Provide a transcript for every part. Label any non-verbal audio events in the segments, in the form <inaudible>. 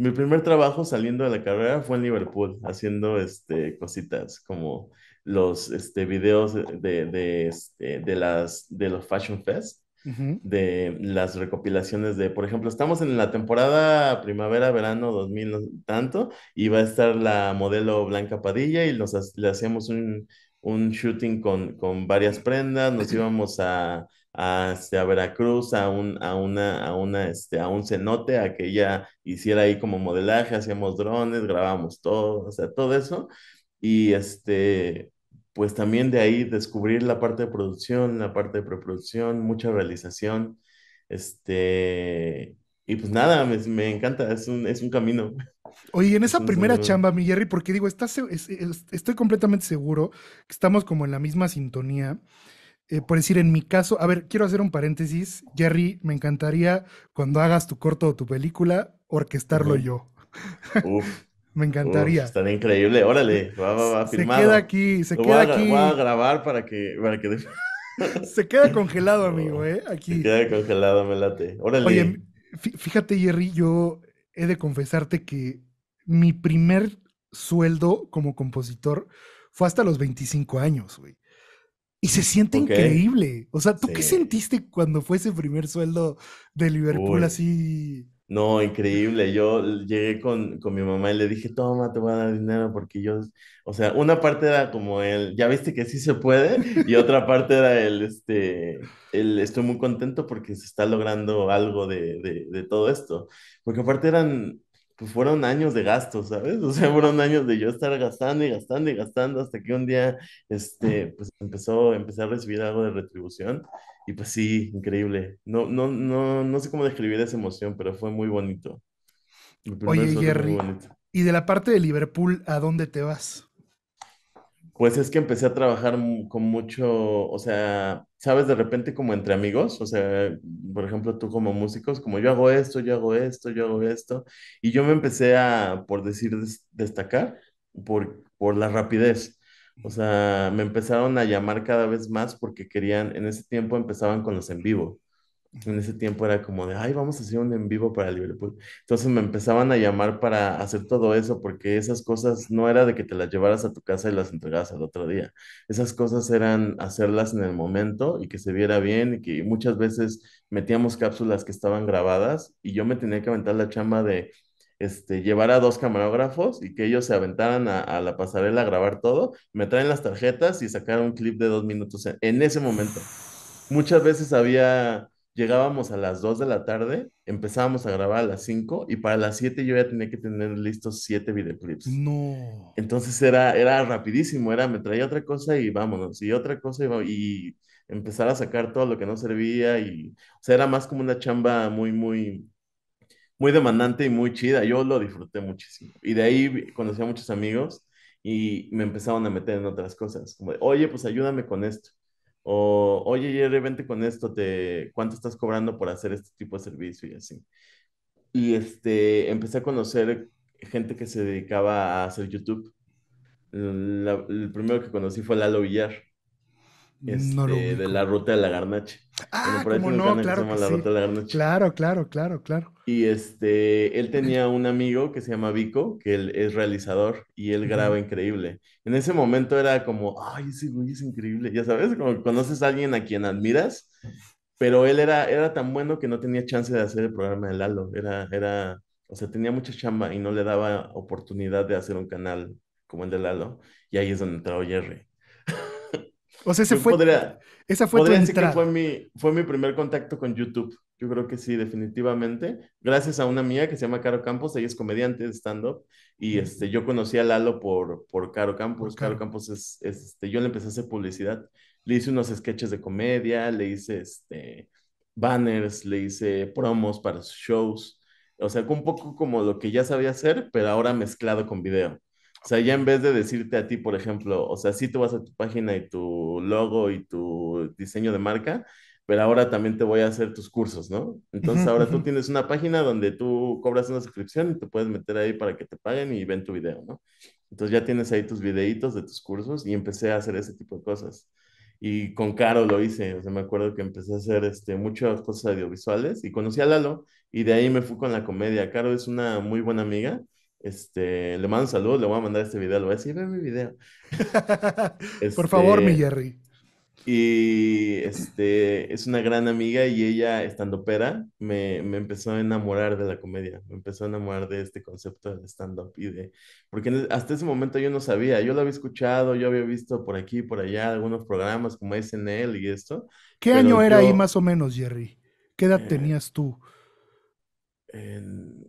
mi primer trabajo saliendo de la carrera fue en Liverpool, haciendo este, cositas como los este, videos de, de, de este, las, de los Fashion Fest, de las recopilaciones de, por ejemplo, estamos en la temporada primavera-verano 2000 tanto, y va a estar la modelo Blanca Padilla y los, le hacíamos un, un shooting con, con varias prendas, nos <clears throat> íbamos a hacia Veracruz a un, a una, a una, este, a un cenote, a que ella hiciera ahí como modelaje, hacíamos drones, grabamos todo, o sea, todo eso. Y este, pues también de ahí descubrir la parte de producción, la parte de preproducción, mucha realización, este, y pues nada, me, me encanta, es un, es un camino. Oye, en esa primera chamba, mi Jerry, porque digo, estás, estoy completamente seguro que estamos como en la misma sintonía. Eh, por decir, en mi caso, a ver, quiero hacer un paréntesis. Jerry, me encantaría cuando hagas tu corto o tu película, orquestarlo yo. Uf. <laughs> me encantaría. Uf, tan increíble, órale, va, a va, Se queda aquí, se queda aquí. aquí. Voy a grabar para que... <laughs> se queda congelado, amigo, ¿eh? Aquí. Se queda congelado, me late. Órale. Oye, fíjate, Jerry, yo he de confesarte que mi primer sueldo como compositor fue hasta los 25 años, güey. Y se siente increíble. O sea, ¿tú qué sentiste cuando fue ese primer sueldo de Liverpool así? No, increíble. Yo llegué con, con, mi mamá y le dije, toma, te voy a dar dinero porque yo, o sea, una parte era como el, ya viste que sí se puede, y otra <laughs> parte era el, este, el, estoy muy contento porque se está logrando algo de, de, de todo esto. Porque aparte eran, pues fueron años de gastos, ¿sabes? O sea, fueron años de yo estar gastando y gastando y gastando hasta que un día, este, pues empezó, empecé a recibir algo de retribución y pues sí, increíble. No, no, no, no sé cómo describir esa emoción, pero fue muy bonito. Oye, Jerry, y de la parte de Liverpool, ¿a dónde te vas? Pues es que empecé a trabajar con mucho, o sea, sabes, de repente como entre amigos, o sea, por ejemplo, tú como músicos, como yo hago esto, yo hago esto, yo hago esto, y yo me empecé a, por decir, destacar por, por la rapidez. O sea, me empezaron a llamar cada vez más porque querían, en ese tiempo empezaban con los en vivo en ese tiempo era como de, ay, vamos a hacer un en vivo para Liverpool. Entonces me empezaban a llamar para hacer todo eso, porque esas cosas no era de que te las llevaras a tu casa y las entregaras al otro día. Esas cosas eran hacerlas en el momento y que se viera bien y que muchas veces metíamos cápsulas que estaban grabadas y yo me tenía que aventar la chamba de este, llevar a dos camarógrafos y que ellos se aventaran a, la pasarela a grabar todo, me traen las tarjetas y sacar un clip de dos minutos en ese momento. Muchas veces había llegábamos a las 2 de la tarde, empezábamos a grabar a las 5 y para las 7 yo ya tenía que tener listos 7 videoclips. No. Entonces era, era rapidísimo, era me traía otra cosa y vámonos, y otra cosa y, empezar a sacar todo lo que no servía y, o sea, era más como una chamba muy, muy, muy demandante y muy chida. Yo lo disfruté muchísimo. Y de ahí conocí a muchos amigos y me empezaron a meter en otras cosas, como oye, pues ayúdame con esto o, oye, Jerry, vente con esto, te, ¿cuánto estás cobrando por hacer este tipo de servicio? Y así. Y este, empecé a conocer gente que se dedicaba a hacer YouTube. el primero que conocí fue Lalo Villar. Este, de la ruta de la Garnache ah, claro Claro, claro, claro, Y este, él tenía un amigo que se llama Vico, que él es realizador y él graba increíble. En ese momento era como, ay, ese güey es increíble, ya sabes, como conoces a alguien a quien admiras, pero él era, era tan bueno que no tenía chance de hacer el programa de Lalo, era, era, o sea, tenía mucha chamba y no le daba oportunidad de hacer un canal como el de Lalo, y ahí es donde entró Jerry o sea, ese fue, esa fue podría decir Que fue mi, fue mi primer contacto con YouTube. Yo creo que sí, definitivamente. Gracias a una mía que se llama Caro Campos, ella es comediante de stand-up y este, yo conocí a Lalo por, por Caro Campos. Caro Campos es, este, yo le empecé a hacer publicidad. Le hice unos sketches de comedia, le hice este, banners, le hice promos para sus shows. O sea, un poco como lo que ya sabía hacer, pero ahora mezclado con video. O sea, ya en vez de decirte a ti, por ejemplo, o sea, sí tú vas a tu página y tu logo y tu diseño de marca, pero ahora también te voy a hacer tus cursos, ¿no? Entonces ahora tú tienes una página donde tú cobras una suscripción y te puedes meter ahí para que te paguen y ven tu video, ¿no? Entonces ya tienes ahí tus videitos de tus cursos y empecé a hacer ese tipo de cosas. Y con Caro lo hice, o sea, me acuerdo que empecé a hacer este, muchas cosas audiovisuales y conocí a Lalo y de ahí me fui con la comedia. Caro es una muy buena amiga este, le mando saludo, le voy a mandar este video, le voy a decir, ve mi video. <laughs> Por favor, mi este, Jerry. Y este, es una gran amiga y ella, estando pera, me, empezó a enamorar de la comedia, me empezó a enamorar de este concepto del stand-up y de, porque hasta ese momento yo no sabía, yo lo había escuchado, yo había visto por aquí, por allá, algunos programas como SNL y esto. ¿Qué año era ahí más o menos, Jerry? ¿Qué edad eh, tenías tú? En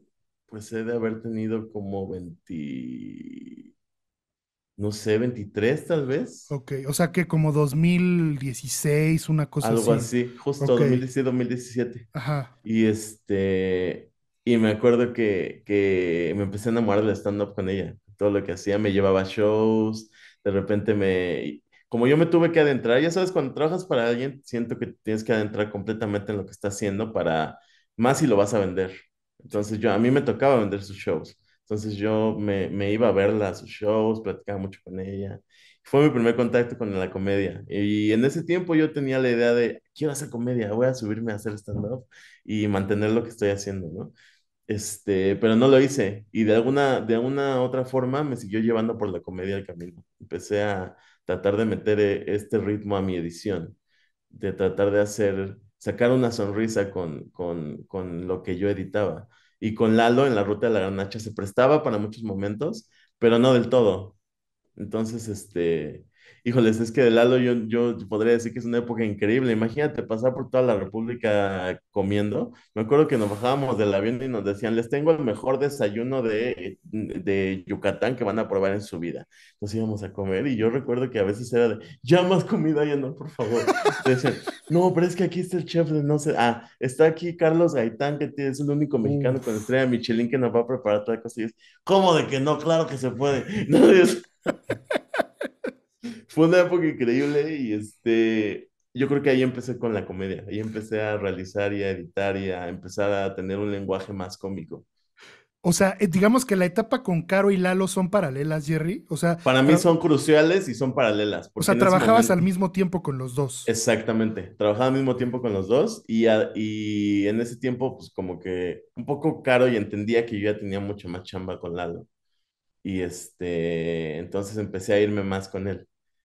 pues he de haber tenido como 20, no sé, 23 tal vez. Ok, o sea que como 2016, una cosa así. Algo así, justo dos mil 2017. Ajá. Y este, y me acuerdo que, que me empecé a enamorar del stand-up con ella. Todo lo que hacía, me llevaba a shows, de repente me, como yo me tuve que adentrar, ya sabes, cuando trabajas para alguien, siento que tienes que adentrar completamente en lo que está haciendo para, más si lo vas a vender. Entonces yo, a mí me tocaba vender sus shows. Entonces yo me, me iba a verla a sus shows, platicaba mucho con ella. Fue mi primer contacto con la comedia. Y en ese tiempo yo tenía la idea de, quiero hacer comedia, voy a subirme a hacer stand-up y mantener lo que estoy haciendo, ¿no? Este, pero no lo hice. Y de alguna, de alguna otra forma me siguió llevando por la comedia el camino. Empecé a tratar de meter eh, este ritmo a mi edición, de tratar de hacer sacar una sonrisa con, con, con lo que yo editaba. Y con Lalo en la ruta de la granacha se prestaba para muchos momentos, pero no del todo. Entonces, este, Híjoles, es que de lado yo, yo podría decir que es una época increíble. Imagínate pasar por toda la República comiendo. Me acuerdo que nos bajábamos del avión y nos decían, les tengo el mejor desayuno de, de Yucatán que van a probar en su vida. Nos íbamos a comer y yo recuerdo que a veces era de, ya más comida, ya no, por favor. Decían, no, pero es que aquí está el chef de no sé, ah, está aquí Carlos Gaitán, que es el único mexicano con estrella Michelin que nos va a preparar toda cosa. ¿cómo de que no? Claro que se puede. <laughs> No, Dios. Fue una época increíble y este, yo creo que ahí empecé con la comedia, ahí empecé a realizar y a editar y a empezar a tener un lenguaje más cómico. O sea, eh, digamos que la etapa con Caro y Lalo son paralelas, Jerry. O sea, para mí son cruciales y son paralelas. O sea, trabajabas al mismo tiempo con los dos. Exactamente, trabajaba al mismo tiempo con los dos y, y en ese tiempo, pues como que un poco Caro y entendía que yo ya tenía mucha más chamba con Lalo. Y este, entonces empecé a irme más con él.